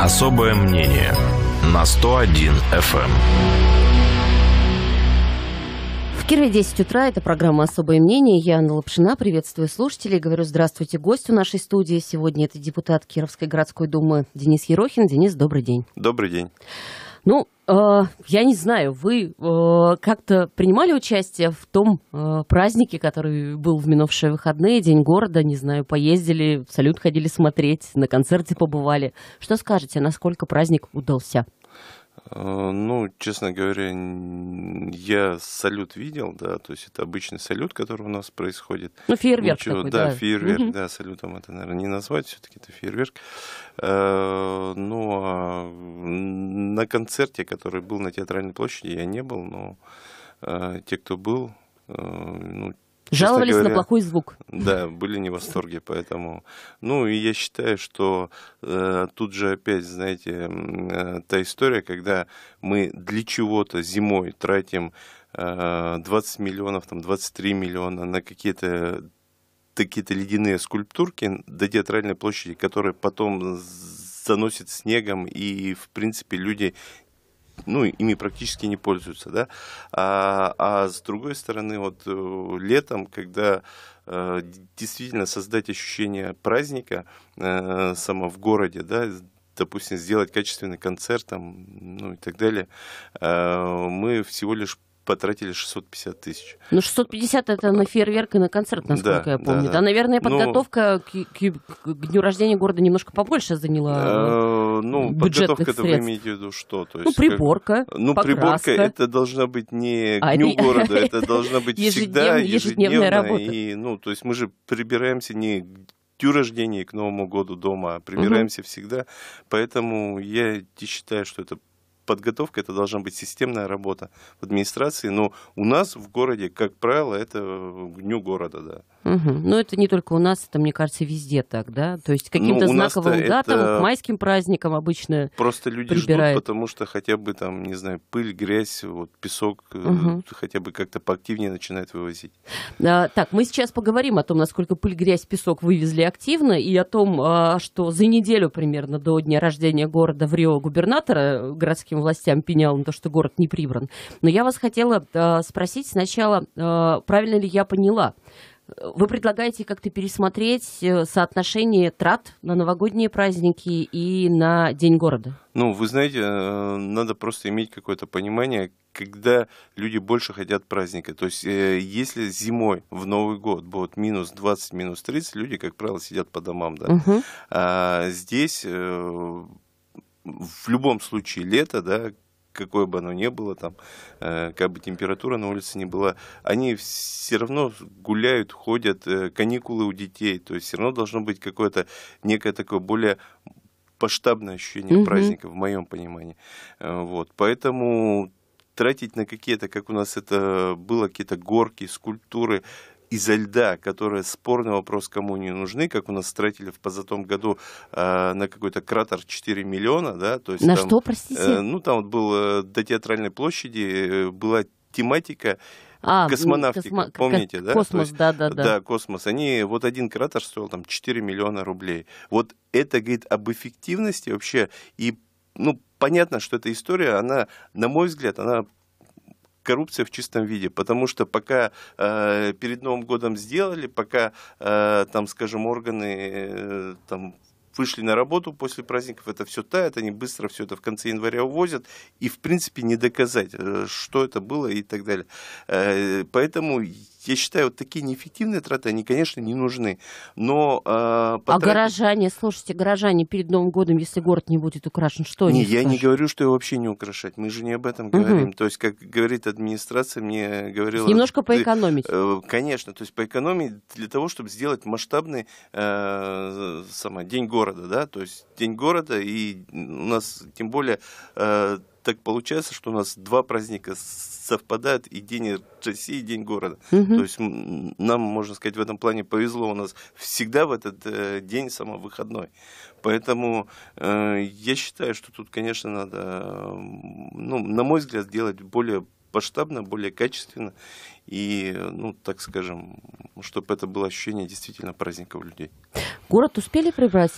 Особое мнение на 101 FM. Эм. В Кирове 10 утра. Это программа «Особое мнение». Я Анна Лапшина. Приветствую слушателей. Говорю здравствуйте гостю нашей студии. Сегодня это депутат Кировской городской думы Денис Ерохин. Денис, добрый день. Добрый день. Ну, э, я не знаю, вы э, как-то принимали участие в том э, празднике, который был в минувшие выходные, День города, не знаю, поездили, в салют ходили смотреть, на концерте побывали. Что скажете, насколько праздник удался? Э, ну, честно говоря, я салют видел, да, то есть это обычный салют, который у нас происходит. Ну, фейерверк Ничего, такой, да. Да, фейерверк, угу. да, салютом это, наверное, не назвать, все-таки это фейерверк. Ну, а на концерте, который был на Театральной площади, я не был, но э, те, кто был, ну, Жаловались говоря, на плохой звук. Да, были не в восторге, поэтому. Ну, и я считаю, что э, тут же опять, знаете, э, та история, когда мы для чего-то зимой тратим э, 20 миллионов, там, 23 миллиона на какие-то какие-то ледяные скульптурки до театральной площади, которые потом заносит снегом, и, в принципе, люди ну, ими практически не пользуются, да. А, а с другой стороны, вот э, летом, когда э, действительно создать ощущение праздника э, само в городе, да, допустим, сделать качественный концерт там, ну и так далее, мы всего лишь потратили 650 тысяч. Ну, 650 это на фейерверк и на концерт, насколько да, я помню. Да, да. да наверное, ну, подготовка ну, к, к, к дню рождения города немножко побольше заняла. Э, э ну, подготовка средств. это вы имеете в виду что? То ну, есть, ну, приборка. Как, ну, покраска. приборка это должна быть не к дню а, города, это, должна быть всегда ежедневная работа. И, ну, то есть мы же прибираемся не дню рождения, к Новому году дома а прибираемся всегда. Поэтому я считаю, что это подготовка, это должна быть системная работа в администрации, но у нас в городе, как правило, это дню города, да. Угу. Ну, но это не только у нас, это, мне кажется, везде так, да? То есть каким-то ну, знаковым датам, это... майским праздникам обычно Просто люди прибирают. ждут, потому что хотя бы там, не знаю, пыль, грязь, вот песок угу. хотя бы как-то поактивнее начинают вывозить. А, так, мы сейчас поговорим о том, насколько пыль, грязь, песок вывезли активно, и о том, а, что за неделю примерно до дня рождения города в Рио губернатора городским городским властям пенял на то, что город не прибран. Но я вас хотела э, спросить сначала, э, правильно ли я поняла, вы предлагаете как-то пересмотреть э, соотношение трат на новогодние праздники и на День города? Ну, вы знаете, э, надо просто иметь какое-то понимание, когда люди больше хотят праздника. То есть, э, если зимой в Новый год будет минус 20, минус 30, люди, как правило, сидят по домам, да. Угу. А здесь в любом случае лето, да, какое бы оно ни было, там, э, как бы температура на улице не была, они все равно гуляют, ходят, э, каникулы у детей, то есть все равно должно быть какое-то некое такое более масштабное ощущение mm-hmm. праздника, в моем понимании. Э, вот, поэтому тратить на какие-то, как у нас это было, какие-то горки, скульптуры, изо льда, которая спорный вопрос, кому не нужны, как у нас тратили в позатом году э, на какой-то кратер 4 миллиона, да, то есть на там, что, простите? Э, ну, там вот был э, до театральной площади, э, была тематика а, космонавтика, космо... помните, да? Космос, есть, да, да, да. Да, космос. Они, вот один кратер стоил там 4 миллиона рублей. Вот это говорит об эффективности вообще и, ну, понятно, что эта история, она, на мой взгляд, она коррупция в чистом виде, потому что пока э, перед Новым годом сделали, пока э, там, скажем, органы э, там вышли на работу после праздников, это все тает, они быстро все это в конце января увозят, и в принципе не доказать, э, что это было и так далее. Э, поэтому я считаю, вот такие неэффективные траты, они, конечно, не нужны. Но, э, потратить... А горожане, слушайте, горожане перед Новым годом, если город не будет украшен, что не, они я скажут? не говорю, что его вообще не украшать. Мы же не об этом угу. говорим. То есть, как говорит администрация, мне говорила... Немножко поэкономить. Э, конечно, то есть поэкономить для того, чтобы сделать масштабный э, сама, день города, да, то есть день города, и у нас тем более... Э, так получается, что у нас два праздника совпадают, и День России, и День города. Угу. То есть нам, можно сказать, в этом плане повезло, у нас всегда в этот э, день самовыходной. Поэтому э, я считаю, что тут, конечно, надо, э, ну, на мой взгляд, сделать более масштабно, более качественно и, ну, так скажем, чтобы это было ощущение действительно праздника у людей. Город успели прибрать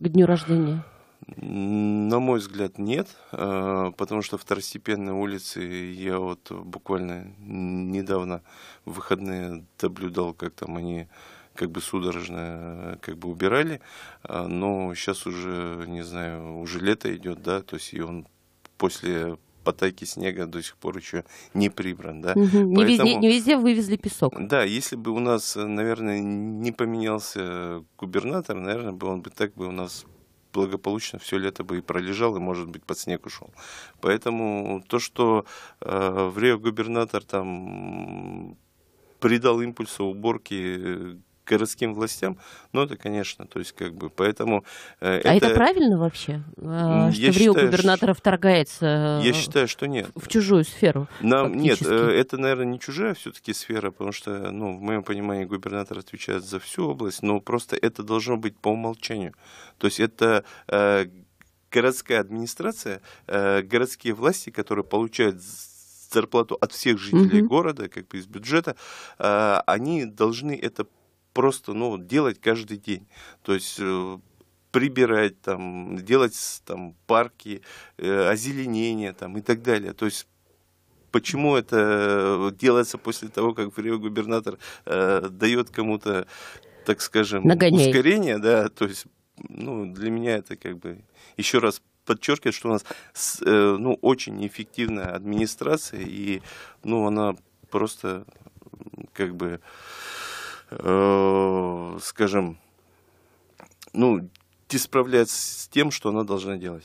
к дню рождения? На мой взгляд, нет, э, потому что второстепенные улицы я вот буквально недавно в выходные наблюдал, как там они как бы судорожно э, как бы убирали, э, но сейчас уже, не знаю, уже лето идет, да, то есть и он после потайки снега до сих пор еще не прибран, да. Угу. Поэтому, не, везде, не везде вывезли песок. Да, если бы у нас, наверное, не поменялся губернатор, наверное, бы он бы так бы у нас благополучно все лето бы и пролежал, и, может быть, под снег ушел. Поэтому то, что э, в Рио губернатор там придал импульса уборки э, городским властям, ну это, конечно, то есть как бы, поэтому... Э, а это, это правильно вообще, э, что в Рио считаю, губернаторов что... торгается? Э, я считаю, что нет. В чужую сферу? Нам... Нет, э, это, наверное, не чужая все-таки сфера, потому что, ну, в моем понимании, губернатор отвечает за всю область, но просто это должно быть по умолчанию. То есть это э, городская администрация, э, городские власти, которые получают зарплату от всех жителей угу. города, как бы из бюджета, э, они должны это просто ну, делать каждый день. То есть э, прибирать, там, делать там, парки, э, озеленение там, и так далее. То есть почему это э, делается после того, как губернатор э, дает кому-то, так скажем, Нагоней. ускорение, да, то есть ну, для меня это как бы еще раз подчеркивает, что у нас э, ну, очень эффективная администрация, и ну, она просто как бы э, скажем, ну, не справляется с тем, что она должна делать.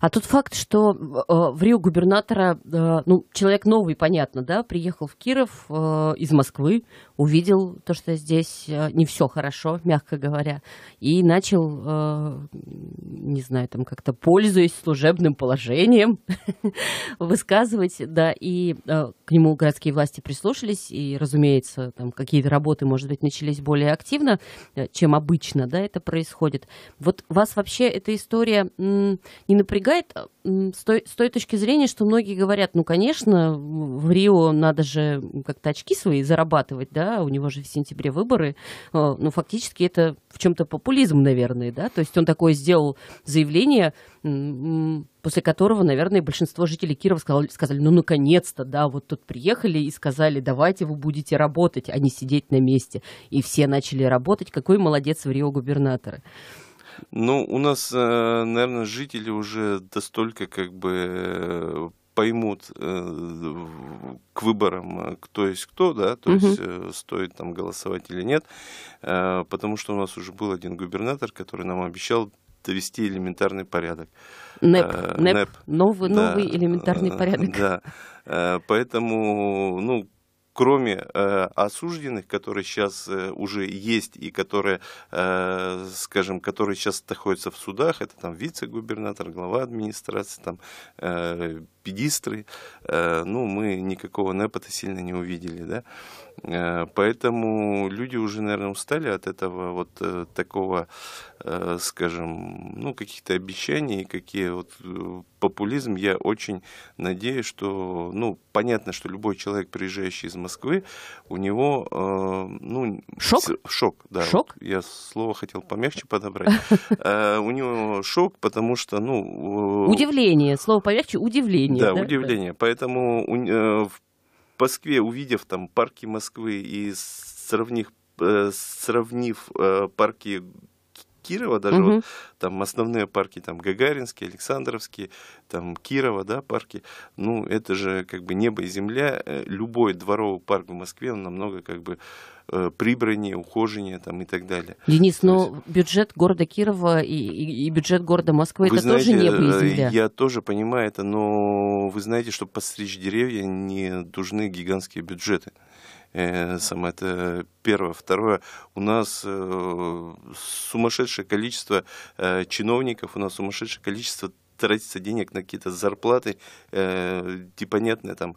А тот факт, что э, в Рио губернатора, э, ну, человек новый, понятно, да, приехал в Киров э, из Москвы, увидел то, что здесь не все хорошо, мягко говоря, и начал, не знаю, там как-то пользуясь служебным положением, высказывать, да, и к нему городские власти прислушались, и, разумеется, там какие-то работы, может быть, начались более активно, чем обычно, да, это происходит. Вот вас вообще эта история не напрягает напрягает с той, с той точки зрения, что многие говорят, ну, конечно, в Рио надо же как-то очки свои зарабатывать, да, у него же в сентябре выборы, э, ну, фактически это в чем-то популизм, наверное, да, то есть он такое сделал заявление, после которого, наверное, большинство жителей Кирова сказали, сказали ну, наконец-то, да, вот тут приехали и сказали, давайте вы будете работать, а не сидеть на месте. И все начали работать, какой молодец в Рио губернаторы. Ну, у нас, э, наверное, жители уже достолько как бы э, поймут э, к выборам, кто есть кто, да, то угу. есть стоит там голосовать или нет, потому что у нас уже был один губернатор, который нам обещал довести элементарный порядок. НЭП, э, НЭП, НЭП. Новый, да, новый элементарный порядок. Да, поэтому, ну, кроме э, осужденных, которые сейчас э, уже есть и которые, э, скажем, которые сейчас находятся в судах, это там вице-губернатор, глава администрации, там э, велосипедисты, э, ну, мы никакого непота сильно не увидели, да. Э, поэтому люди уже, наверное, устали от этого вот э, такого, скажем, ну, каких-то обещаний, какие вот популизм. Я очень надеюсь, что, ну, понятно, что любой человек, приезжающий из Москвы, у него, ну... Шок? Шок, да. Шок? Вот я слово хотел помягче подобрать. У него шок, потому что, ну... Удивление, слово помягче, удивление удивление. Да, да? удивление. Поэтому э, в Москве, увидев там парки Москвы и э, сравнив, сравнив э, парки Кирова, даже угу. вот, там основные парки, там Гагаринский, Александровский, там Кирова, да, парки, ну, это же как бы небо и земля, э, любой дворовый парк в Москве, он намного как бы э, прибраннее, ухоженнее там, и так далее. Денис, но есть... бюджет города Кирова и, и, и бюджет города Москвы вы это знаете, тоже небо и э, земля. Я тоже понимаю это, но вы знаете, что подстричь деревья не нужны гигантские бюджеты. Э, самое это первое. Второе, у нас э, сумасшедшее количество э, чиновников, у нас сумасшедшее количество тратится денег на какие-то зарплаты, э, нетные там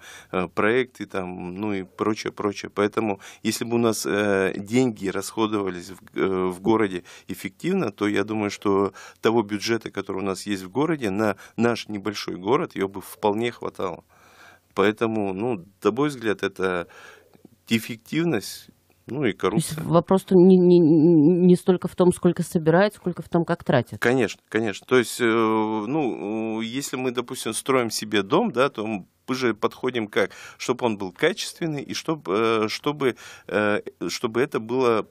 проекты, там, ну и прочее, прочее. Поэтому, если бы у нас э, деньги расходовались в, э, в городе эффективно, то я думаю, что того бюджета, который у нас есть в городе, на наш небольшой город, ее бы вполне хватало. Поэтому, ну, на мой взгляд, это дефективность ну и коррупция. Вопрос не, не, не столько в том, сколько собирают, сколько в том, как тратят. Конечно, конечно. То есть, э, ну, если мы, допустим, строим себе дом, да, то мы же подходим как, чтобы он был качественный и э, чтобы, чтобы, э, чтобы это было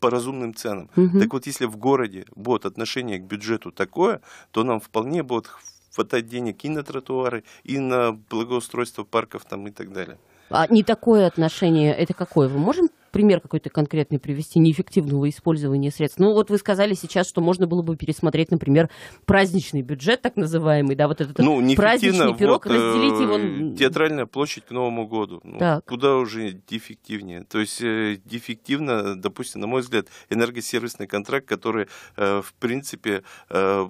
по разумным ценам. Угу. Так вот, если в городе будет отношение к бюджету такое, то нам вполне будет хватать денег и на тротуары, и на благоустройство парков там, и так далее. А не такое отношение, это какое? Вы можем пример какой-то конкретный привести неэффективного использования средств? Ну, вот вы сказали сейчас, что можно было бы пересмотреть, например, праздничный бюджет, так называемый, да, вот этот ну, праздничный пирог, вот, э, разделить его... Театральная площадь к Новому году. Ну, Куда уже дефективнее. То есть э, дефективно, допустим, на мой взгляд, энергосервисный контракт, который, э, в принципе, э,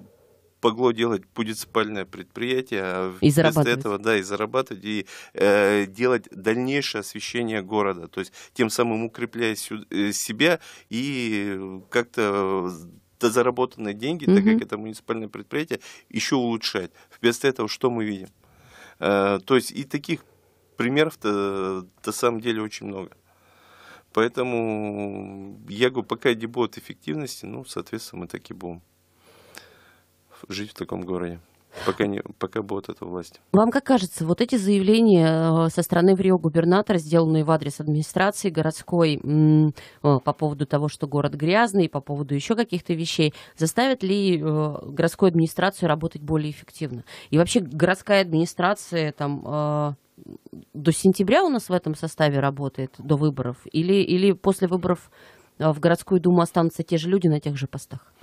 могло делать муниципальное предприятие, а вместо этого, да, и зарабатывать, и э, делать дальнейшее освещение города, то есть тем самым укрепляя э, себя и как-то э, заработанные деньги, угу. так как это муниципальное предприятие, еще улучшать. Вместо этого что мы видим? Э, то есть и таких примеров-то на самом деле очень много. Поэтому я говорю, пока не будет эффективности, ну, соответственно, мы так и будем жить в таком городе. Пока, не, пока будет эта власть. Вам как кажется, вот эти заявления э, со стороны в губернатора, сделанные в адрес администрации городской э, по поводу того, что город грязный, по поводу еще каких-то вещей, заставят ли э, городскую администрацию работать более эффективно? И вообще городская администрация там до сентября у нас в этом составе работает, до выборов? Или, или после выборов в городскую думу останутся те же люди на тех же постах?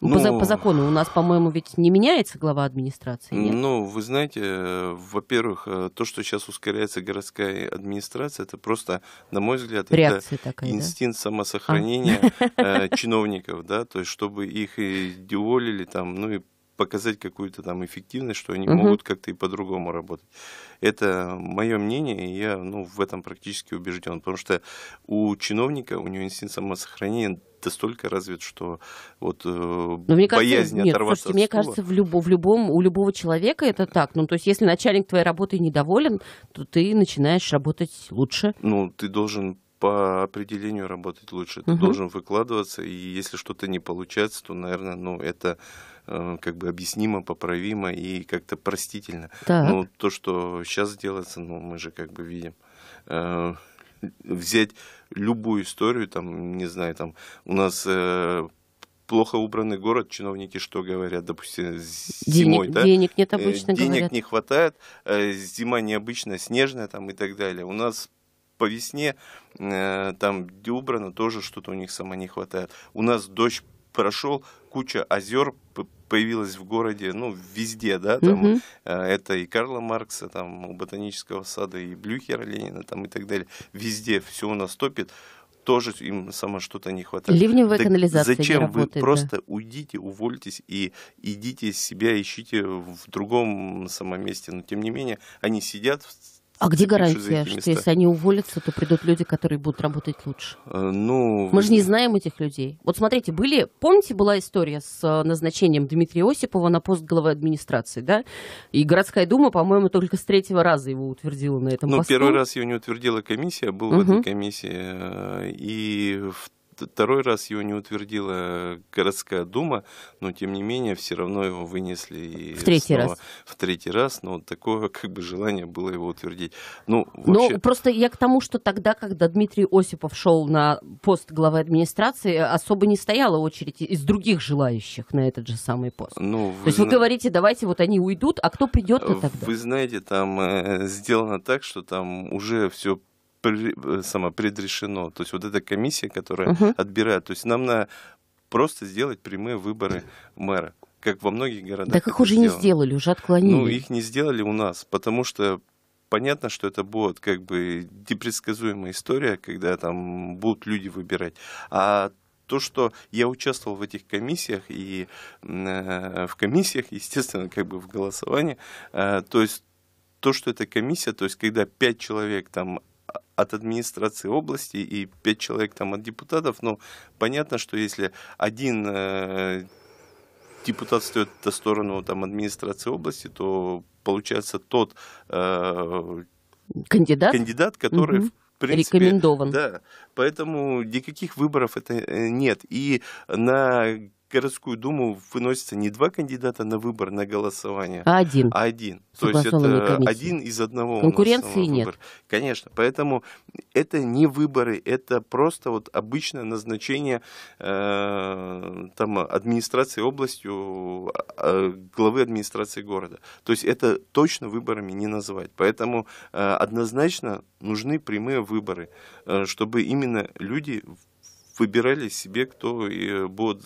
Ну, по, по закону у нас, по-моему, ведь не меняется глава администрации. Нет? Ну, вы знаете, э, во-первых, э, то, что сейчас ускоряется городская администрация, это просто, на мой взгляд, Реакция это такая, инстинкт да? самосохранения а. чиновников, да, то есть чтобы их и деволили там, ну и показать какую-то там эффективность, что они угу. могут как-то и по-другому работать. Это мое мнение, и я ну, в этом практически убежден, потому что у чиновника, у него инстинкт самосохранения настолько развит, что вот э, Но мне боязнь кажется, нет, оторваться слушайте, от мне стула. кажется, в, любо, в любом, у любого человека это так. Ну, то есть, если начальник твоей работы недоволен, то ты начинаешь работать лучше. Ну, ты должен по определению работать лучше. Ты угу. должен выкладываться, и если что-то не получается, то, наверное, ну, это Э, как бы объяснимо, поправимо и как-то простительно. Так. Но то, что сейчас делается, ну, мы же как бы видим э, взять любую историю, там, не знаю, там, у нас э, плохо убранный город, чиновники что говорят, допустим, зимой, денег, да? Денег нет э, обычно, Денег говорят. не хватает, э, зима необычная, снежная там и так далее. У нас по весне э, там где убрано, тоже что-то у них сама не хватает. У нас дождь прошел куча озер, появилась в городе, ну, везде, да, там угу. это и Карла Маркса, там, у Ботанического сада, и Блюхера Ленина, там, и так далее. Везде все у нас топит тоже им само что-то не хватает. Ливневая так канализация Зачем не работает, вы просто да. уйдите, увольтесь и идите себя ищите в другом самом месте. Но тем не менее, они сидят в а где гарантия, что если они уволятся, то придут люди, которые будут работать лучше? Э, ну... Мы же не знаем этих людей. Вот смотрите, были, помните, была история с э, назначением Дмитрия Осипова на пост главы администрации, да? И городская дума, по-моему, только с третьего раза его утвердила на этом ну, посту. Ну, первый раз ее не утвердила комиссия, а был угу. в этой комиссии. Э, и в второй раз его не утвердила городская дума, но тем не менее все равно его вынесли и в третий снова, раз. В третий раз, но такое как бы желание было его утвердить. Ну, ну вообще... Но просто я к тому, что тогда, когда Дмитрий Осипов шел на пост главы администрации, особо не стояла очередь из других желающих на этот же самый пост. Ну, То есть зна... вы говорите, давайте вот они уйдут, а кто придет тогда? Вы знаете, там э, сделано так, что там уже все Э, само предрешено. То есть вот эта комиссия, которая угу. отбирает, то есть нам надо просто сделать прямые выборы мэра как во многих городах. Да, как уже сделано. не сделали, уже отклонили. Ну, их не сделали у нас, потому что понятно, что это будет как бы непредсказуемая история, когда там будут люди выбирать. А то, что я участвовал в этих комиссиях и э, в комиссиях, естественно, как бы в голосовании, э, то есть то, что эта комиссия, то есть когда пять человек там от администрации области и пять человек там от депутатов, но ну, понятно, что если один э, депутат стоит на сторону там, администрации области, то получается тот э, кандидат? кандидат, который угу. принципе, рекомендован. Да, поэтому никаких выборов это э, нет. И на городскую думу выносится не два кандидата на выбор на голосование, а один. А один. То есть это комиссии. один из одного. Конкуренции нет. Выбор. Конечно, поэтому это не выборы, это просто вот обычное назначение э, там администрации областью а, э, главы администрации города. То есть это точно выборами не назвать. Поэтому э, однозначно нужны прямые выборы, э, чтобы именно люди выбирали себе, кто э, будет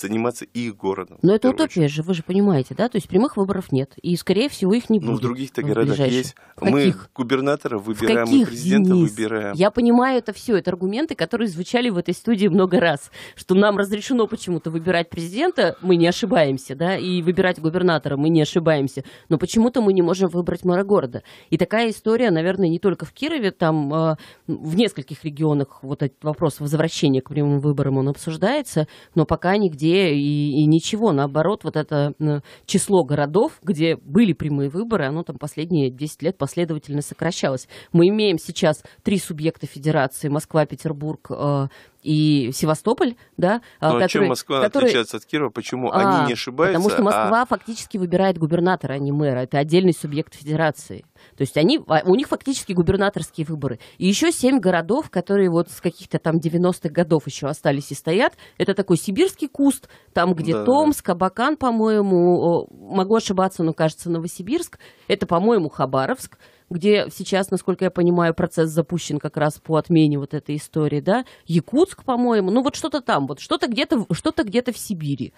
заниматься их городом. Но это утопия очередь. же, вы же понимаете, да? То есть прямых выборов нет. И, скорее всего, их не будет. Ну, в других-то городах есть. В мы каких? губернатора выбираем, в каких, мы президента Денис? выбираем. Я понимаю это все. Это аргументы, которые звучали в этой студии много раз. Что нам разрешено почему-то выбирать президента, мы не ошибаемся, да? И выбирать губернатора, мы не ошибаемся. Но почему-то мы не можем выбрать мэра города. И такая история, наверное, не только в Кирове, там э, в нескольких регионах вот этот вопрос возвращения к прямым выборам, он обсуждается, но пока нигде где и, и ничего. Наоборот, вот это э, число городов, где были прямые выборы, оно там последние 10 лет последовательно сокращалось. Мы имеем сейчас три субъекта федерации, Москва, Петербург, э, и Севастополь, да, а, Но которые, чем Москва которые... отличается от Кирова? Почему а, они не ошибаются? Потому что Москва а... фактически выбирает губернатора, а не мэра. Это отдельный субъект федерации. То есть они, а, у них фактически губернаторские выборы. И еще семь городов, которые вот с каких-то там 90-х годов еще остались и стоят. Это такой сибирский куст, там где да, Томск, Абакан, по-моему, могу ошибаться, но кажется Новосибирск. Это, по-моему, Хабаровск где сейчас, насколько я понимаю, процесс запущен как раз по отмене вот этой истории, да, Якутск, по-моему, ну вот что-то там, вот что-то где-то, что-то где-то в Сибири,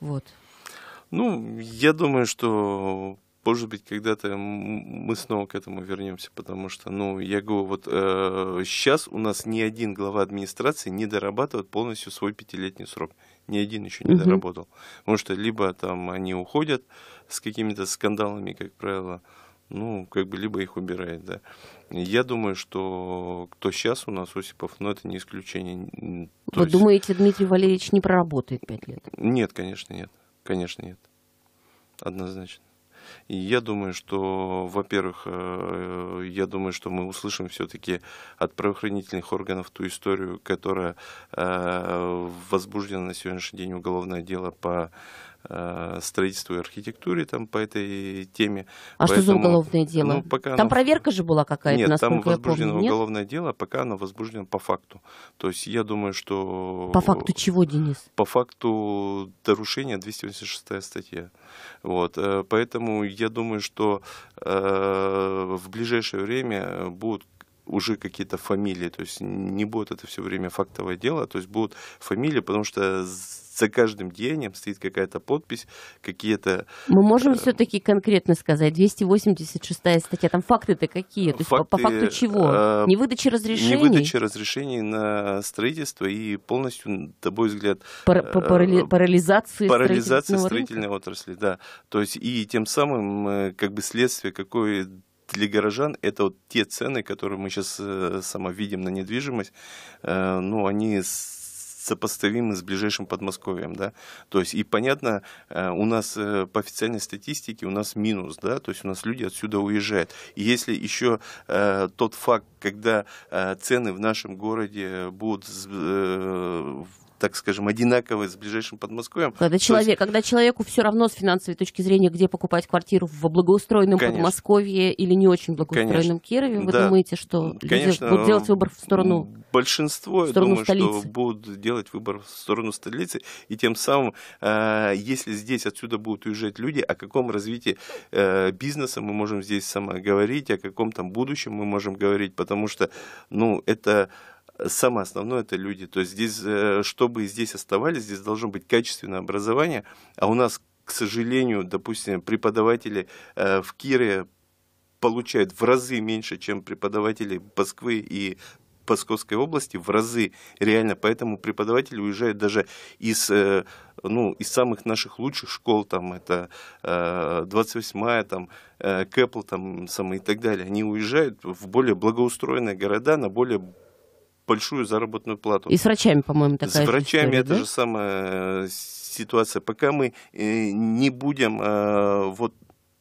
вот. Ну, я думаю, что может быть, когда-то мы снова к этому вернемся, потому что, ну, я говорю, вот э, сейчас у нас ни один глава администрации не дорабатывает полностью свой пятилетний срок. Ни один еще не угу. доработал. Потому что либо там они уходят с какими-то скандалами, как правило, э, ну, как бы либо их убирает, да. Я думаю, что кто сейчас у нас Осипов, но это не исключение. То Вы есть... думаете, Дмитрий Валерьевич не проработает пять лет? Нет, конечно, нет. Конечно, нет. Однозначно. И я думаю, что, во-первых, э, я думаю, что мы услышим все-таки от правоохранительных органов ту историю, которая э, возбуждена на сегодняшний день уголовное дело по Э, строительству и архитектуре там по этой теме. А Поэтому, что за уголовное ну, дело? Ну, пока там оно... проверка же была какая-то, Нет, там возбуждено помню, уголовное нет? дело, пока оно возбуждено по факту. То есть я думаю, что... По факту чего, Денис? По факту нарушения 286 статья. Вот. Э, поэтому я думаю, что э, в ближайшее время будут уже какие-то фамилии, то есть не будет это все время фактовое дело, то есть будут фамилии, потому что за каждым деянием стоит какая-то подпись, какие-то... Мы можем э, все-таки конкретно сказать, 286 статья, там факты-то какие? Факты, есть по, по факту чего? Э, не выдачи разрешений? Не разрешений на строительство и полностью, на мой взгляд... Пар э, -по -парали парализации, парализации ну, строительной рынка? отрасли, да. То есть и тем самым э, как бы следствие какое для горожан это вот те цены, которые мы сейчас э, сама видим на недвижимость, э, ну, они сопоставимы с ближайшим Подмосковьем, да, то есть и понятно, э, у нас э, по официальной статистике у нас минус, да, то есть у нас люди отсюда уезжают. И если еще э, тот факт, когда цены в нашем городе будут так скажем, одинаковые с ближайшим Подмосковьем. Когда, человек, есть... когда человеку все равно с финансовой точки зрения, где покупать квартиру в благоустроенном Конечно. Подмосковье или не очень благоустроенном Конечно. Кирове, вы да. думаете, что Конечно, люди будут делать э, выбор в сторону Большинство, в сторону я думаю, столицы. что будут делать выбор в сторону столицы, и тем самым, э, если здесь отсюда будут уезжать люди, о каком развитии э, бизнеса мы можем здесь сама говорить, о каком там будущем мы можем говорить, потому что, ну, это Самое основное это люди. То есть здесь, э, чтобы здесь оставались, здесь должно быть качественное образование. А у нас, к сожалению, допустим, преподаватели э, в Кире получают в разы меньше, чем преподаватели Москвы и Псковской области в разы реально, поэтому преподаватели уезжают даже из, э, ну, из самых наших лучших школ, там это 28-я, там Кэпл там, самые и так далее, они уезжают в более благоустроенные города, на более большую заработную плату. И с врачами, по-моему, такая С врачами это да? же самая э, ситуация. Пока мы э, не будем э, вот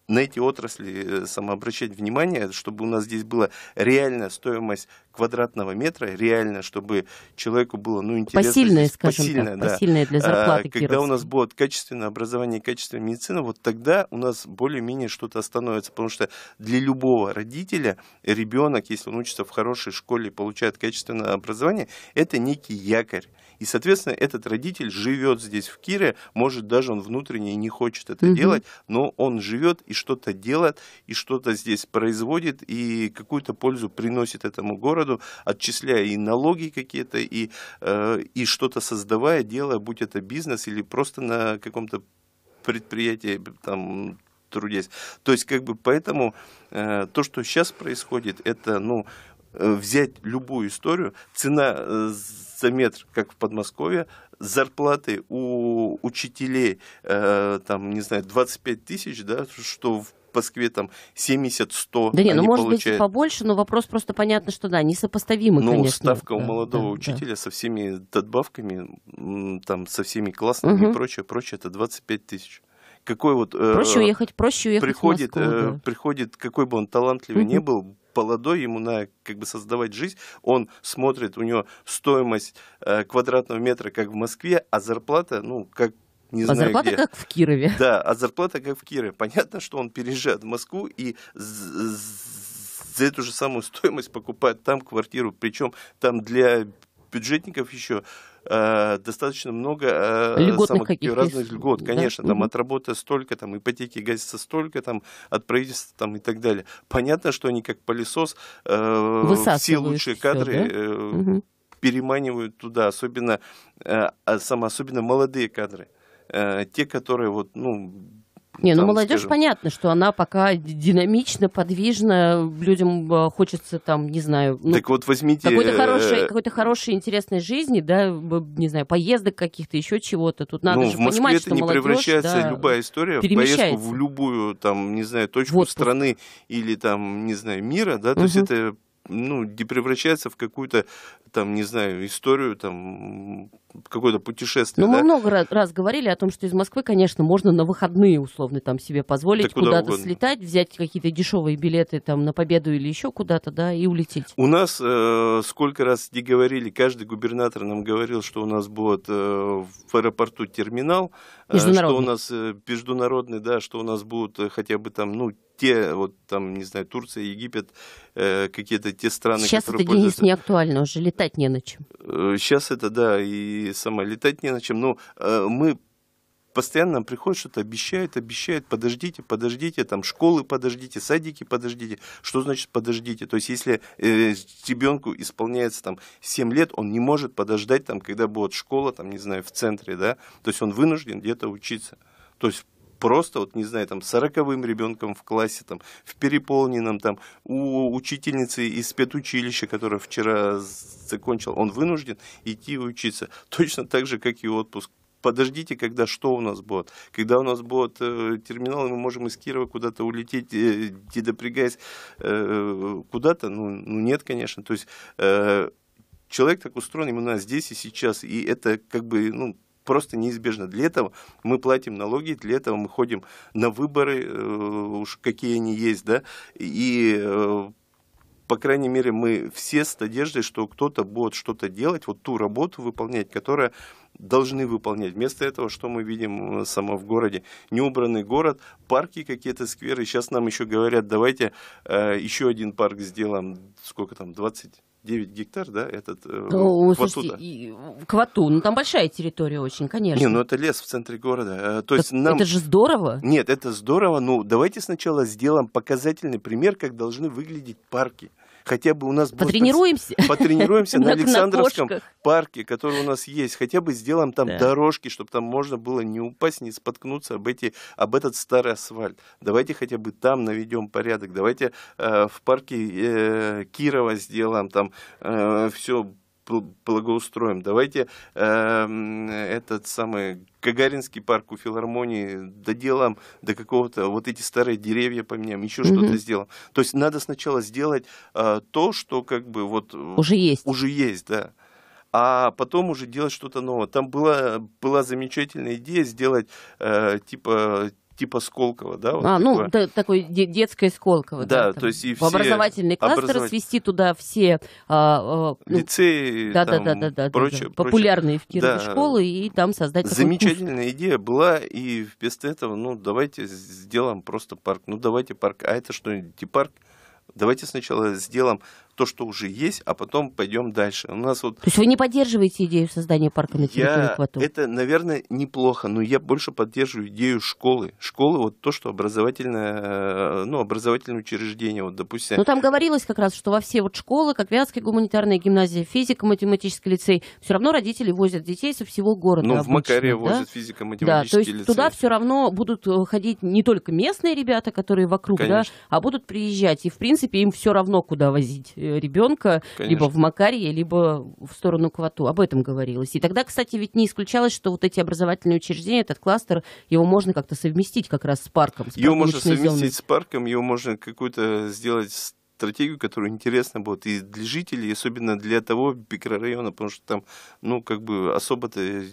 на эти отрасли самообращать внимание, чтобы у нас здесь была реальная стоимость квадратного метра реально, чтобы человеку было, ну, интересно. Посильное, здесь, скажем посильное, так, да. посильное для зарплаты а, Когда у нас будет качественное образование, качественная медицина, вот тогда у нас более-менее что-то остановится, потому что для любого родителя ребенок, если он учится в хорошей школе, получает качественное образование, это некий якорь. И, соответственно, этот родитель живет здесь, в Кире, может, даже он внутренне не хочет это угу. делать, но он живет и что-то делает, и что-то здесь производит, и какую-то пользу приносит этому городу городу, отчисляя и налоги какие-то, и, э, и что-то создавая, делая, будь это бизнес или просто на каком-то предприятии там трудясь. То есть, как бы, поэтому э, то, что сейчас происходит, это, ну, э, взять любую историю, цена за метр, как в Подмосковье, зарплаты у учителей, э, там, не знаю, 25 тысяч, да, что в Москве там 70-100 Да не, ну может получают. быть побольше, но вопрос просто понятно, что да, несопоставимый, ну, конечно. ставка у молодого да, учителя да. со всеми добавками, там, со всеми классными угу. и прочее, прочее, это 25 тысяч какой вот... Э, проще уехать, проще уехать приходит, в Москву, э, да. приходит, какой бы он талантливый угу. ни был, молодой, ему на как бы создавать жизнь, он смотрит, у него стоимость э, квадратного метра, как в Москве, а зарплата, ну, как не а знаю, зарплата где. как в Кирове. Да, а зарплата как в Кирове. Понятно, что он переезжает в Москву и за эту же самую стоимость покупает там квартиру. Причем там для бюджетников еще э, достаточно много э, самых каких разных льгот, конечно, да? там угу. от работы столько, там ипотеки гасится столько, там от правительства там и так далее. Понятно, что они как пылесос э, все лучшие все, кадры да? э, угу. переманивают туда, особенно э, а особенно молодые кадры. Э, те, которые вот, ну, не, ну молодежь скажем... понятно, что она пока динамична, подвижна, людям э, хочется там, не знаю, ну, так вот возьмите какой-то э, хорошей, какой-то хорошей интересной жизни, да, не знаю, поездок каких-то еще чего-то. Тут надо ну, же в Москве понимать, это что не превращается да, любая история в поездку в любую там, не знаю, точку вот. страны или там, не знаю, мира, да, угу. то есть это ну, не превращается в какую-то, там, не знаю, историю, там, какое-то путешествие. Ну, да? мы много раз, раз говорили о том, что из Москвы, конечно, можно на выходные условно там себе позволить куда-то куда слетать, взять какие-то дешевые билеты там на Победу или еще куда-то, да, и улететь. У нас э, сколько раз не говорили, каждый губернатор нам говорил, что у нас будет э, в аэропорту терминал, э, что у нас э, международный, да, что у нас будут э, хотя бы там, ну, те, вот там, не знаю, Турция, Египет, э, какие-то те страны, Сейчас которые это, пользуются... Денис, не актуально уже, летать не на чем. Э, сейчас это, да, и сама летать не на чем. Но ну, э, мы постоянно нам приходит что-то, обещают обещают подождите, подождите, там школы подождите, садики подождите. Что значит подождите? То есть, если э, ребенку исполняется там 7 лет, он не может подождать там, когда будет школа, там, не знаю, в центре, да, то есть он вынужден где-то учиться. То есть просто, вот не знаю, там, сороковым ребенком в классе, там, в переполненном, там, у учительницы из спецучилища, которая вчера закончил, он вынужден идти учиться. Точно так же, как и отпуск подождите, когда что у нас будет. Когда у нас будет э, терминал, мы можем из Кирова куда-то улететь, э, не допрягаясь э, куда-то. Ну, ну, нет, конечно. То есть э, человек так устроен, именно здесь и сейчас. И это как бы, ну, просто неизбежно. Для этого мы платим налоги, для этого мы ходим на выборы, э, уж какие они есть, да, и э, по крайней мере, мы все с надеждой, что кто-то будет что-то делать, вот ту работу выполнять, которая должны выполнять. Вместо этого, что мы видим э, само в городе? Неубранный город, парки какие-то, скверы. Сейчас нам еще говорят, давайте э, еще один парк сделаем, сколько там, 20 9 гектар, да, этот э, ну, О, ну там большая территория очень, конечно. Не, ну это лес в центре города. Э, то есть нам... Это же здорово. Нет, это здорово, ну давайте сначала сделаем показательный пример, как должны выглядеть парки хотя бы у нас потренируемся, будет, потренируемся на Александровском парке, который у нас есть, хотя бы сделаем там дорожки, чтобы там можно было не упасть, не споткнуться об эти, об этот старый асфальт. Давайте хотя бы там наведем порядок. Давайте э, в парке э, Кирова сделаем там э, все благоустроим. Давайте э, этот самый Гагаринский парк у филармонии доделаем до какого-то, вот эти старые деревья поменяем, еще угу. что-то сделаем. То есть надо сначала сделать э, то, что как бы вот... Э, уже есть. Уже есть, да а потом уже делать что-то новое. Там была, была замечательная идея сделать э, типа типа Сколково, да? Вот а, ну, такое. ну, да, такой детское Сколково. Да, да там, то есть и все... В образовательный кластер образователь... свести туда все... А, а, ну, Лицеи, да, там, да, да, да, да, прочее, да, популярные прочее. в Кирове да. школы, и там создать... Замечательная курс. идея была, и вместо этого, ну, давайте сделаем просто парк, ну, давайте парк, а это что, не типа парк? Давайте сначала сделаем то, что уже есть, а потом пойдем дальше. У нас вот... То есть вы не поддерживаете идею создания парка на территории я... Экватора? Это, наверное, неплохо, но я больше поддерживаю идею школы. Школы, вот то, что образовательное, э, ну, образовательное учреждение, вот, допустим. Ну, там говорилось как раз, что во все вот школы, как Вятская гуманитарная гимназия, физико-математический лицей, все равно родители возят детей со всего города. Ну, в Макаре да? возят физико-математический да, то есть лицей. туда все равно будут э, ходить не только местные ребята, которые вокруг, Конечно. да, а будут приезжать. И, в принципе, им все равно, куда возить э, Э, ребенка Конечно. либо в Макарии либо в сторону Квату. Об этом говорилось. И тогда, кстати, ведь не исключалось, что вот эти образовательные учреждения, этот кластер, его можно как-то совместить как раз с парком. С его можно совместить зоной. с парком, его можно какую-то сделать стратегию, которая интересна будет и для жителей, и особенно для того микрорайона, потому что там, ну, как бы особо-то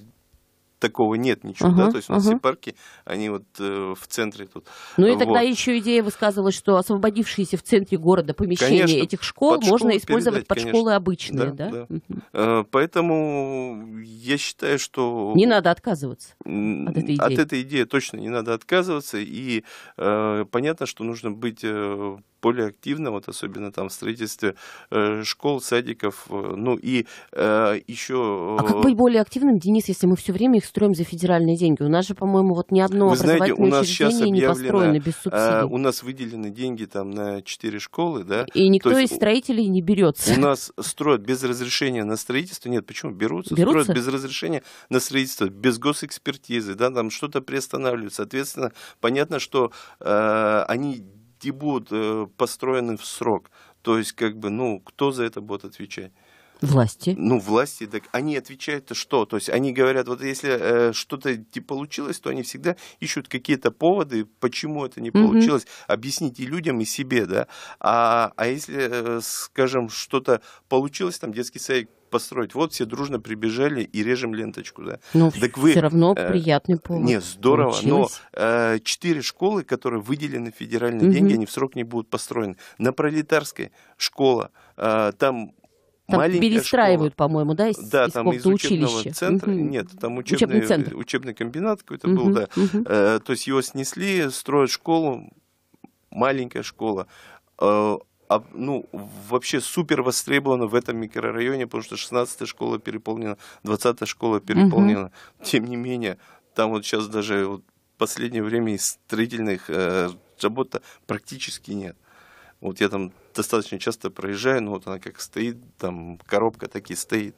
такого нет ничего, угу, да, то есть у нас угу. все парки, они вот э, в центре тут. Ну и тогда еще идея высказывалась, что освободившиеся в центре города помещения конечно, этих школ можно использовать передать, под конечно. школы обычные, да? да? да. Угу. Э, поэтому я считаю, что... Не надо отказываться от этой идеи. От этой идеи точно не надо отказываться, и э, понятно, что нужно быть... Э, более активно, вот особенно там в строительстве э, школ, садиков, э, ну и э, еще... А как быть более активным, Денис, если мы все время их строим за федеральные деньги? У нас же, по-моему, вот ни одно Вы знаете, у нас сейчас не построено без субсидий. У нас выделены деньги там на 4 школы, да? И никто То из строителей не берется. У нас строят без разрешения на строительство, нет, почему? Берутся, Берутся? строят без разрешения на строительство, без госэкспертизы, да, там что-то приостанавливают. Соответственно, понятно, что э, они и будут э, построены в срок. То есть, как бы, ну, кто за это будет отвечать? Власти. Ну, власти, так они отвечают-то что? То есть они говорят, вот если э, что-то не получилось, то они всегда ищут какие-то поводы, почему это не mm-hmm. получилось, объяснить и людям, и себе, да. А, а если, э, скажем, что-то получилось, там детский совет построить. Вот все дружно прибежали и режем ленточку. Да. Ну, так вы, все равно э, приятный повод. Нет, здорово, Получилось. но э, четыре э, школы, которые выделены федеральные угу. деньги, они в срок не будут построены. На Пролетарской школа, э, там там перестраивают, по-моему, да, из, да, из там из учебного училища. центра. Угу. Нет, там учебный, учебный, э, центр. учебный комбинат какой-то угу, был, да. Угу. Э, то есть его снесли, строят школу, маленькая школа. Э, а, ну, вообще супер востребовано в этом микрорайоне, потому что 16-я школа переполнена, 20-я школа переполнена. Угу. Тем не менее, там вот сейчас даже вот последнее время из строительных э, работ практически нет. Вот я там достаточно часто проезжаю, но вот она как стоит, там коробка так и стоит.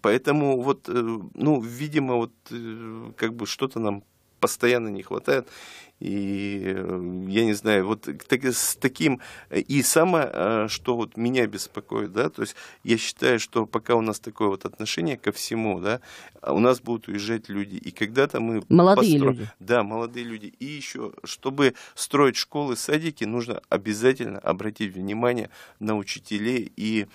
Поэтому вот, э, ну, видимо, вот э, как бы что-то нам постоянно не хватает. И э, я не знаю, вот так, с таким... Э, и самое, э, что вот меня беспокоит, да, то есть я считаю, что пока у нас такое вот отношение ко всему, да, у нас будут уезжать люди. И когда-то мы... Молодые постро... люди. Да, молодые люди. И еще, чтобы строить школы, садики, нужно обязательно обратить внимание на учителей и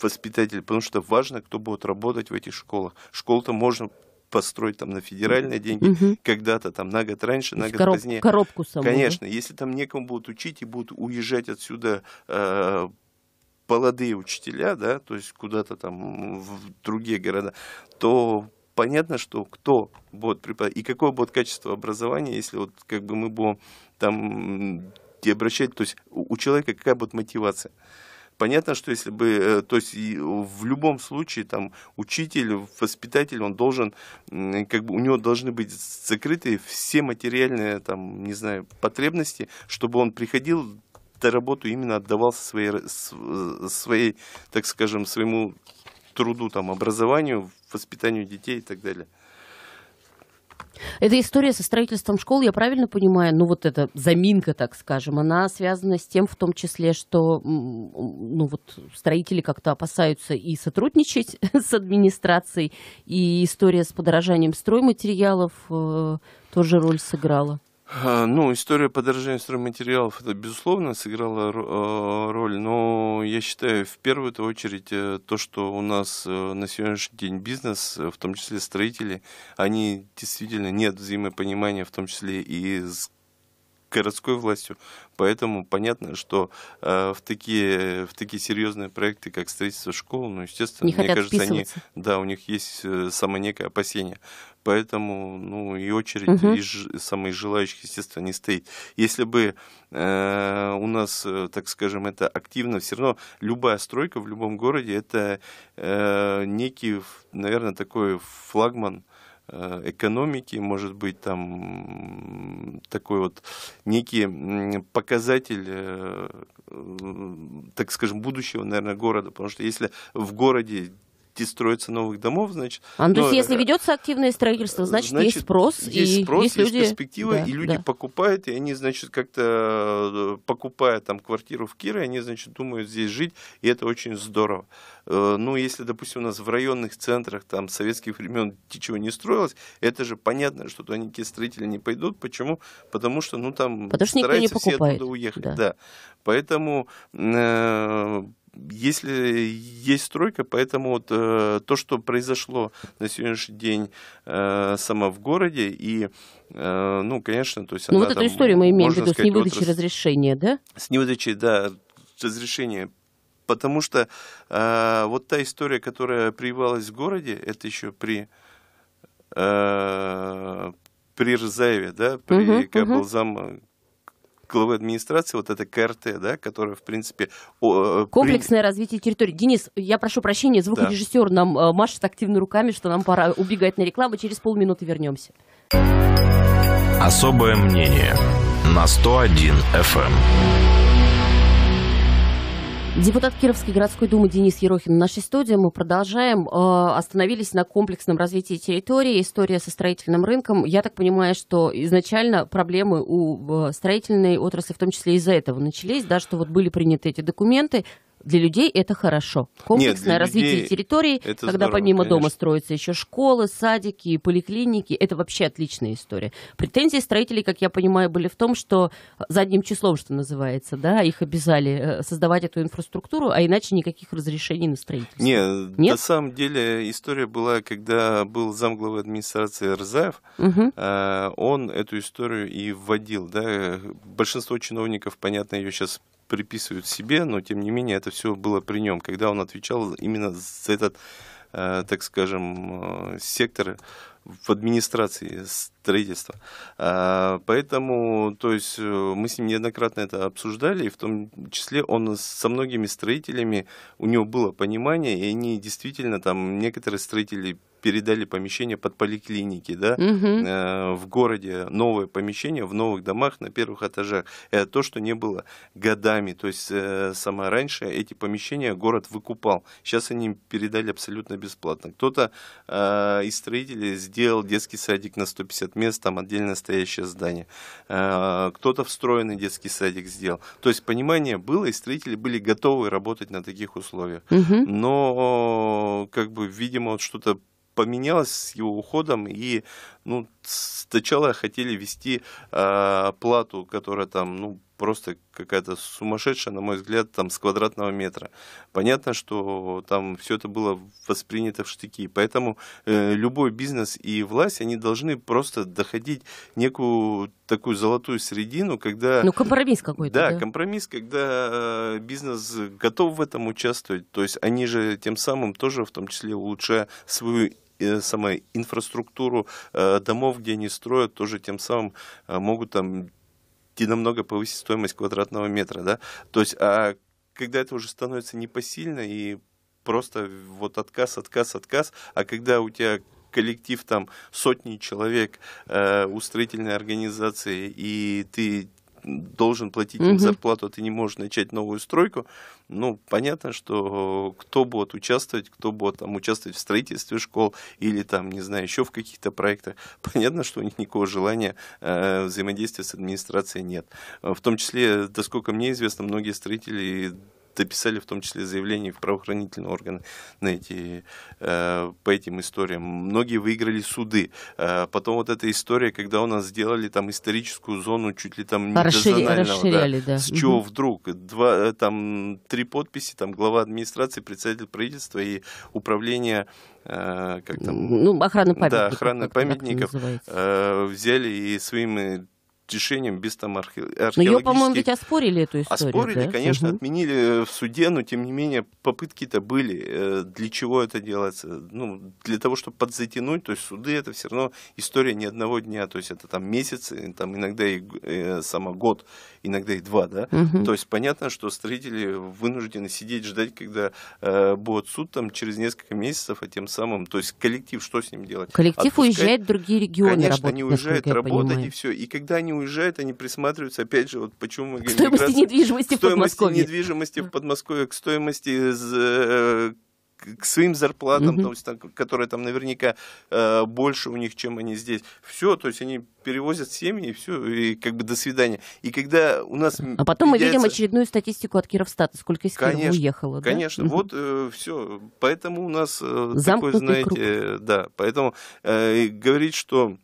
воспитателей, потому что важно, кто будет работать в этих школах. Школ-то можно построить там на федеральные деньги угу. когда-то, там на год раньше, на год короб, позднее. Коробку саму. Конечно, да? если там некому будут учить и будут уезжать отсюда э, учителя, да, то есть куда-то там в другие города, то понятно, что кто будет преподавать и какое будет качество образования, если вот как бы мы будем там обращать, то есть у человека какая будет мотивация. Понятно, что если бы, э, то есть в любом случае там учитель, воспитатель, он должен, как бы у него должны быть закрыты все материальные там, не знаю, потребности, чтобы он приходил, работу именно отдавался своей, э, э, своей, так скажем, своему труду, там, образованию, воспитанию детей и так далее. Эта история со строительством школ, я правильно понимаю, ну вот эта заминка, так скажем, она связана с тем, в том числе, что ну вот строители как-то опасаются и сотрудничать с администрацией, и история с подорожанием стройматериалов э, тоже роль сыграла. А, ну, история подорожания стройматериалов, это, безусловно, сыграла э, роль, но я считаю, в первую очередь, э, то, что у нас э, на сегодняшний день бизнес, в том числе строители, они действительно нет взаимопонимания, в том числе и с городской властью. Поэтому понятно, что э, в, такие, в такие серьезные проекты, как строительство школ, ну, естественно, не мне кажется, они, да, у них есть э, само некое опасение. Поэтому, ну, и очередь, угу. и самых желающих, естественно, не стоит. Если бы э, у нас, э, так скажем, это активно, все равно любая стройка в любом городе, это э, некий, наверное, такой флагман, Э, экономики, может быть, там такой вот некий показатель, э, э, так скажем, будущего, наверное, города. Потому что если в городе 10 строится новых домов, значит... А, ну, то есть, если э, ведется активное строительство, значит, значит есть спрос. Есть и есть, люди... есть перспектива, да, и люди да. покупают, и они, значит, как-то э, покупая там квартиру в Кире, они, значит, думают здесь жить, и это очень здорово. Э, ну, если, допустим, у нас в районных центрах там советских времен ничего не строилось, это же понятно, что туда никакие строители не пойдут. Почему? Потому что, ну, там Потому что никто не все оттуда уехать. Да. да. Поэтому э, если есть стройка, поэтому вот, э, то, что произошло на сегодняшний день э, сама в городе, и, э, ну, конечно, то есть... Ну, вот эту историю мы имеем в виду с невыдачей отрасль... разрешения, да? С невыдачей, да, разрешения потому что э, вот та история, которая прививалась в городе, это еще при э, при Рзаеве, да, при, угу, uh угу главы администрации, вот это КРТ, да, которая, в принципе... Э, Комплексное при... развитие территории. Денис, я прошу прощения, звукорежиссер да. нам э, машет активно руками, что нам пора убегать на рекламу. Через полминуты вернемся. Особое мнение на 101 FM. Депутат Кировской городской думы Денис Ерохин в нашей студии. Мы продолжаем. Э, остановились на комплексном развитии территории. История со строительным рынком. Я так понимаю, что изначально проблемы у э, строительной отрасли, в том числе из-за этого, начались, да, что вот были приняты эти документы, для людей это хорошо. Комплексное Нет, развитие территории, это когда здорово, помимо конечно. дома строятся еще школы, садики, поликлиники, это вообще отличная история. Претензии строителей, как я понимаю, были в том, что э, задним числом, что называется, да, их обязали э, создавать эту инфраструктуру, а иначе никаких разрешений на строительство. Нет, Нет? на самом деле история была, когда был замглавы администрации Рзаев, угу. он эту историю и вводил, да, большинство чиновников, понятно, ее сейчас приписывают себе, но тем не менее это все было при нем, когда он отвечал именно за этот, э, так скажем, э, сектор в администрации строительства. Поэтому, то есть, э, мы с ним неоднократно это обсуждали, и в том числе он со многими строителями, у него было понимание, и они действительно, там, некоторые строители передали помещение под поликлиники, да, угу. в городе новое помещение в новых домах на первых этажах. Это то, что не было годами. То есть э, сама раньше эти помещения город выкупал. Сейчас они им передали абсолютно бесплатно. Кто-то э, из строителей сделал детский садик на 150 этот мест, там отдельно стоящее здание. Э, кто-то встроенный детский садик сделал. То есть понимание было, и строители были готовы работать на таких условиях. Угу. Но, как бы, видимо, вот что-то поменялось с его уходом, и ну, сначала хотели вести э, плату, которая там, ну, просто какая-то сумасшедшая, на мой взгляд, там с квадратного метра. Понятно, что там все это было воспринято в штыки. Поэтому э, любой бизнес и власть, они должны просто доходить некую такую золотую середину, когда... Ну, компромисс какой-то. Да, да? компромисс, когда э, бизнес готов в этом участвовать. То есть они же тем самым тоже в том числе улучшая свою самой инфраструктуру э, домов, где они строят, тоже тем самым э, могут там намного повысить стоимость квадратного метра, да, то есть, а когда это уже становится непосильно и просто вот отказ, отказ, отказ, а когда у тебя коллектив там сотни человек э, у строительной организации, и ты должен платить им зарплату, а ты не можешь начать новую стройку, ну, понятно, что э, кто будет участвовать, кто будет там участвовать в строительстве школ или там, не знаю, еще в каких-то проектах, понятно, что у них никакого желания э, взаимодействия с администрацией нет. Э, в том числе, э, да сколько мне известно, многие строители дописали в том числе заявления в правоохранительные органы на эти, э, по этим историям. Многие выиграли суды. Э, потом вот эта история, когда у нас сделали там историческую зону чуть ли там не Расширяли, да, да. С чего угу. вдруг? Два, э, там три подписи, там глава администрации, председатель правительства и управление э, как там, ну, охраны памятников, да, охраны памятников э, взяли и своими решением без там архе... археологических... Но ее, по-моему, ведь оспорили эту историю, Оспорили, да? конечно, угу. отменили э, в суде, но, тем не менее, попытки-то были. Э, для чего это делается? Ну, для того, чтобы подзатянуть, то есть суды это все равно история не одного дня, то есть это там месяцы, там иногда и э, само год иногда и два, да. Угу. То есть понятно, что строители вынуждены сидеть, ждать, когда э, будет суд там через несколько месяцев, а тем самым, то есть коллектив, что с ним делать? Коллектив Отпускать? уезжает в другие регионы. Конечно, работать, они уезжают работать понимаю. и все. И когда они уезжают, они присматриваются, опять же, вот почему мы говорим... К стоимости миграция, недвижимости в Подмосковье. Стоимости недвижимости в Подмосковье, к стоимости с к своим зарплатам, угу. Mm -hmm. там, которые там наверняка э, больше у них, чем они здесь. Все, то есть они перевозят семьи, и все, и как бы до свидания. И когда у нас... А потом меняется... мы видим очередную статистику от Кировстата, сколько из конечно, Кирова уехало. Конечно, да? вот э, все. Поэтому у нас э, такой, знаете, круг. Э, да, поэтому э, говорить, что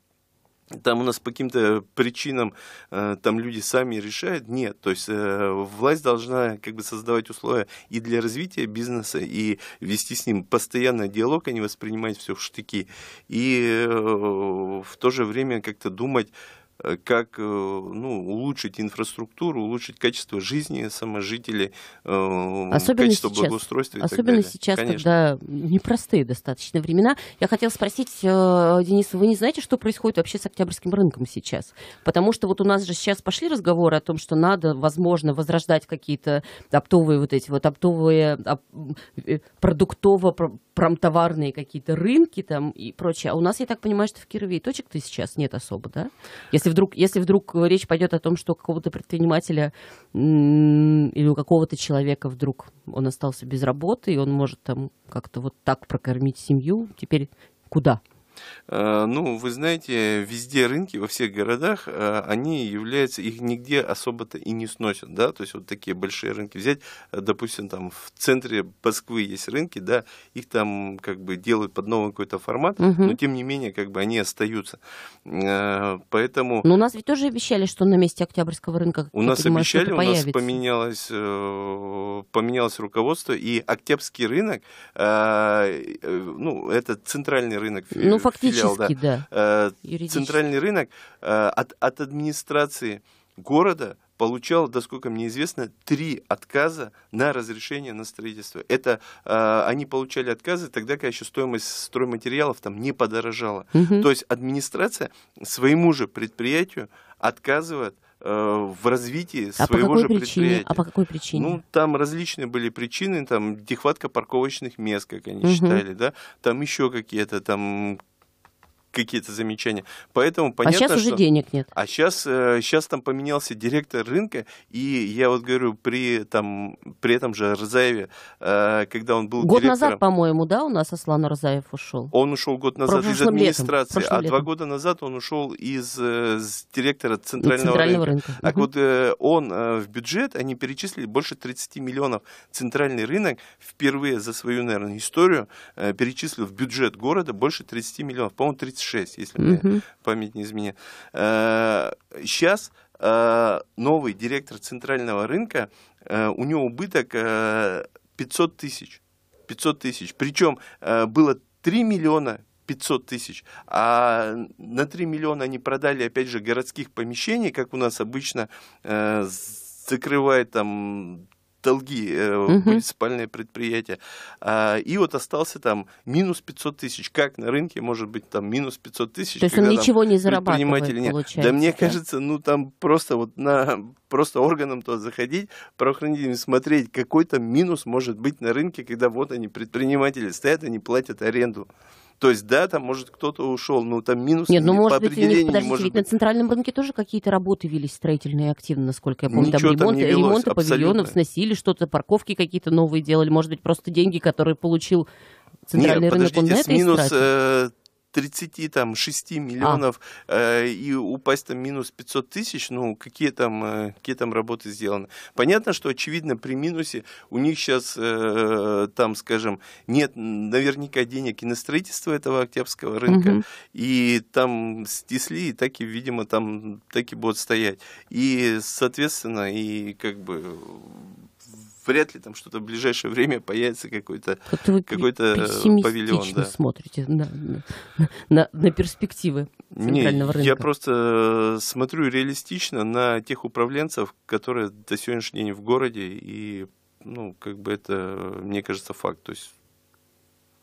там у нас по каким-то причинам э, там люди сами решают. Нет, то есть э, власть должна как бы создавать условия и для развития бизнеса, и вести с ним постоянный диалог, а не воспринимать все в штыки. И э, в то же время как-то думать Э, как э, ну, улучшить инфраструктуру, улучшить качество жизни саможителей, эм, Особенно качество сейчас. благоустройства. И Особенно так далее. сейчас, Конечно. когда непростые достаточно времена. Я хотела спросить, э, Денис, вы не знаете, что происходит вообще с октябрьским рынком сейчас? Потому что вот у нас же сейчас пошли разговоры о том, что надо, возможно, возрождать какие-то оптовые вот эти вот оптовые, продуктово Прям товарные какие-то рынки там и прочее. А у нас, я так понимаю, что в Кирове точек-то сейчас нет особо, да? Если вдруг, если вдруг э, речь пойдет о том, что какого-то предпринимателя или у какого-то человека вдруг он остался без работы, и он может там как-то вот так прокормить семью, теперь куда? Э, ну, вы знаете, везде рынки, во всех городах, э, они являются, их нигде особо-то и не сносят, да, то есть вот такие большие рынки взять, э, допустим, там в центре Москвы есть рынки, да, их там как бы делают под новый какой-то формат, угу. но тем не менее, как бы они остаются. Поэтому... Но у нас ведь тоже обещали, что на месте Октябрьского рынка У нас понимаю, обещали, у нас поменялось, поменялось руководство, и Октябрьский рынок, ну, это центральный рынок ну, фактически, филиал, да. да э, Центральный рынок э, от, от администрации города получал, досколько мне известно, три отказа на разрешение на строительство. Это э, они получали отказы тогда, когда еще стоимость стройматериалов там не подорожала. Угу. То есть администрация своему же предприятию отказывает э, в развитии а своего же причине? А предприятия. А по какой причине? Ну, там различные были причины, там нехватка парковочных мест, как они угу. считали, да, там еще какие-то там какие-то замечания. Поэтому а понятно, а сейчас что... уже денег нет. А сейчас, сейчас э, там поменялся директор рынка, и я вот говорю, при, там, при этом же Рзаеве, э, когда он был Год назад, по-моему, да, у нас Аслан Рзаев ушел? Он ушел год назад Прошлым из администрации, а летом. а летом. два года назад он ушел из, э, из директора центрального, центрального рынка. рынка. Так угу. вот, он в бюджет, они перечислили больше 30 миллионов. Центральный рынок впервые за свою, наверное, историю перечислил в бюджет города больше 30 миллионов, по-моему, 36 36, если угу. мне память не изменяет. Сейчас э, э, новый директор центрального рынка, э, у него убыток 500 тысяч. 500 тысяч. Причем было 3 миллиона 500 тысяч, а на 3 миллиона они продали, опять же, городских помещений, как у нас обычно закрывает там Талги, угу. Э, муниципальное предприятие. А, и вот остался там минус 500 тысяч. Как на рынке может быть там минус 500 тысяч? То есть он ничего не зарабатывает, нет. получается. Да мне да. кажется, ну там просто вот на просто органам то заходить, правоохранителям смотреть, какой то минус может быть на рынке, когда вот они, предприниматели, стоят, они платят аренду. То есть, да, там, может, кто-то ушел, но ну, там минус Нет, ну, по может по быть, у подождите, может быть. на Центральном банке тоже какие-то работы велись строительные активно, насколько я помню. Ничего там, ремонт, там велось, ремонты абсолютно. павильонов сносили, что-то, парковки какие-то новые делали. Может быть, просто деньги, которые получил Центральный Нет, рынок, подождите, он на это с минус, 36 а. миллионов а. э, и упасть там минус 500 тысяч, ну, какие там, э, какие там работы сделаны? Понятно, что, очевидно, при минусе у них сейчас э, там, скажем, нет наверняка денег и на строительство этого октябрьского рынка, угу. и там стесли, и так и, видимо, там так и будут стоять. И, соответственно, и как бы вряд ли там что-то в ближайшее время появится какой-то какой э, павильон. Да. смотрите на, на, на, на перспективы центрального Не, рынка. Я просто э, смотрю реалистично на тех управленцев, которые до сегодняшнего дня в городе, и ну, как бы это, мне кажется, факт. То есть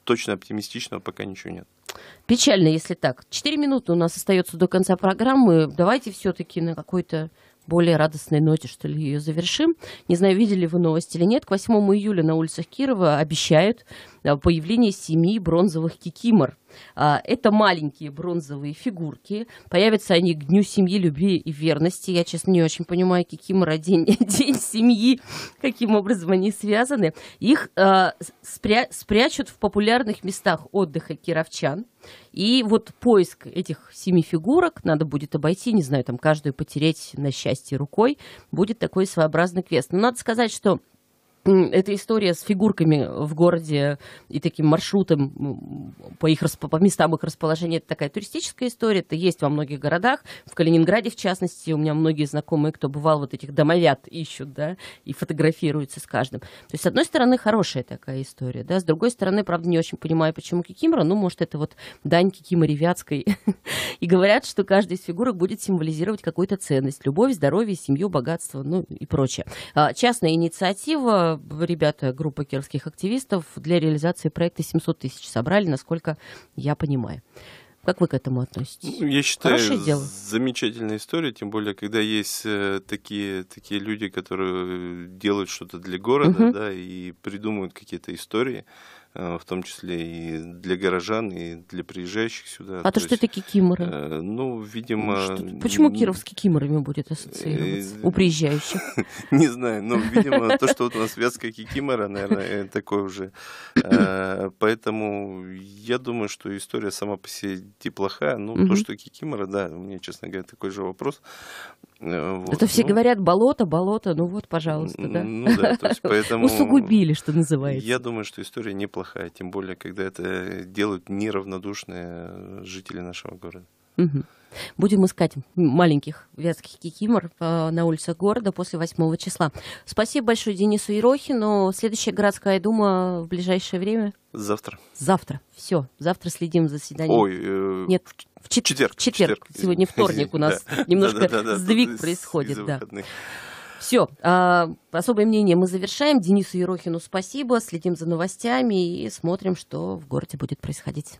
точно оптимистичного пока ничего нет. Печально, если так. Четыре минуты у нас остается до конца программы. Давайте все-таки на какой-то более радостной ноте, что ли, ее завершим. Не знаю, видели вы новость или нет. К 8 июля на улицах Кирова обещают а, появление семи бронзовых кикимор. А, это маленькие бронзовые фигурки. Появятся они к Дню семьи, любви и верности. Я, честно, не очень понимаю, каким день, день семьи, каким образом они связаны. Их а, спря- спрячут в популярных местах отдыха кировчан. И вот поиск этих семи фигурок надо будет обойти, не знаю, там каждую потереть на счастье рукой, будет такой своеобразный квест. Но надо сказать, что эта история с фигурками в городе и таким маршрутом по, их, по местам их расположения, это такая туристическая история, это есть во многих городах, в Калининграде в частности, у меня многие знакомые, кто бывал, вот этих домовят ищут, да, и фотографируются с каждым. То есть, с одной стороны, хорошая такая история, да, с другой стороны, правда, не очень понимаю, почему Кикимора, ну, может, это вот дань Кикиморе Ревятской, и говорят, что каждая из фигурок будет символизировать какую-то ценность, любовь, здоровье, семью, богатство, ну, и прочее. А, частная инициатива, ребята, группа кировских активистов, для реализации проекта 700 тысяч собрали, насколько я понимаю. Как вы к этому относитесь? Ну, я считаю, Хорошее дело. замечательная история, тем более, когда есть э, такие, такие люди, которые делают что-то для города, угу. да, и придумывают какие-то истории. Э, в том числе и для горожан, и для приезжающих сюда. А то, то что есть, такие киморы? Э, ну, видимо... Что, почему кировский киморами будет ассоциироваться э, у приезжающих? Не знаю, но, ну, видимо, то, что вот у нас вятская кикимора, наверное, такое уже. Поэтому я думаю, что история сама по себе неплохая. Ну, то, что кикимора, да, у меня, честно говоря, такой же вопрос. Э, вот, Это все ну, говорят болото, болото, ну вот, пожалуйста, да. Ну да, то есть поэтому... Усугубили, что называется. Я думаю, что история неплохая, тем более, когда это делают неравнодушные э, жители нашего города. Угу. Будем искать маленьких вятских кикимор э, на улицах города после 8 числа. Спасибо большое Денису Ерохину. Следующая городская дума в ближайшее время? Завтра. Завтра. Все. Завтра следим за заседанием. Ой, э... нет. В чет... четверг. четверг. Четверг. Сегодня вторник у нас немножко сдвиг происходит. Да. Все. А, особое мнение мы завершаем. Денису Ерохину спасибо. Следим за новостями и смотрим, что в городе будет происходить.